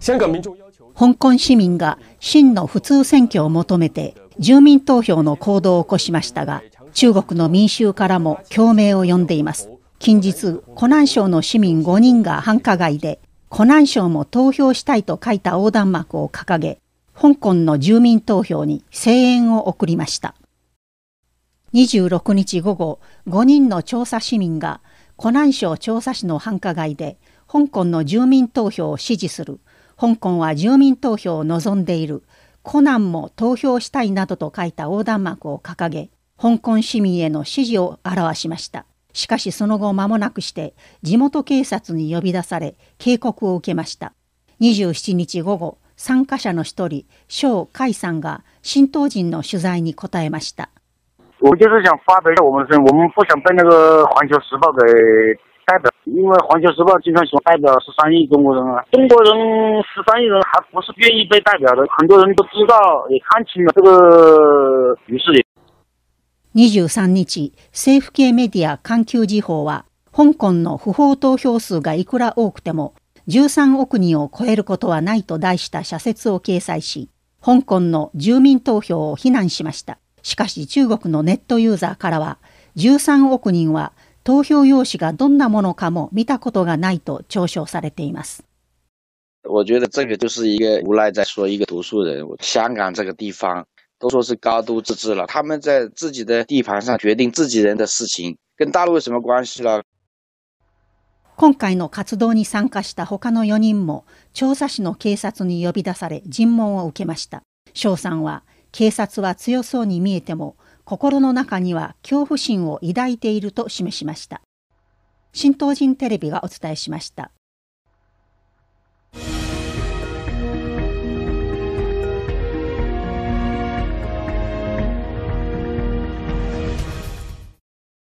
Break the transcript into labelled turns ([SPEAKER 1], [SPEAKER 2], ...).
[SPEAKER 1] 香港市民が真の普通選挙を求めて住民投票の行動を起こしましたが、中国の民衆からも共鳴を呼んでいます。近日、湖南省の市民5人が繁華街で、湖南省も投票したいと書いた横断幕を掲げ、香港の住民投票に声援を送りました。26日午後、5人の調査市民が湖南省調査市の繁華街で、香港の住民投票を支持する香港は住民投票を望んでいる、コナンも投票したいなどと書いた横断幕を掲げ、香港市民への支持を表しました。しかしその後間もなくして地元警察に呼び出され警告を受けました。27日午後、参加者の一人、蒋海さんが新党人の取材に答えました。
[SPEAKER 2] 我就是想发表一下我们声音，我们不想被那个环球时报给代表，因为《环球时报》经常想代表十三亿中国人啊，中国人十三亿人还不是愿意被代表的，很多人都知道也看清了这个局势。
[SPEAKER 1] 十三日、政府系メディア環球時報は、香港の不法投票数がいくら多くても、十三億人を超えることはないと題した社説を掲載し、香港の住民投票を非難しました。しかし中国のネットユーザーからは、十三億人は投票用紙がどんなものかも見たことがないと嘲笑されています。
[SPEAKER 2] 我觉得这个就是一个无赖在说一个读书人。香港这个地方都说是高度自治了，他们在自己的地盘上决定自己人的事情，跟大陆有什么关系了？
[SPEAKER 1] 今回の活動に参加した他の4人も調査士の警察に呼び出され尋問を受けました。翔さんは警察は強そうに見えても心の中には恐怖心を抱いていると示しました。新東人テレビがお伝えしました。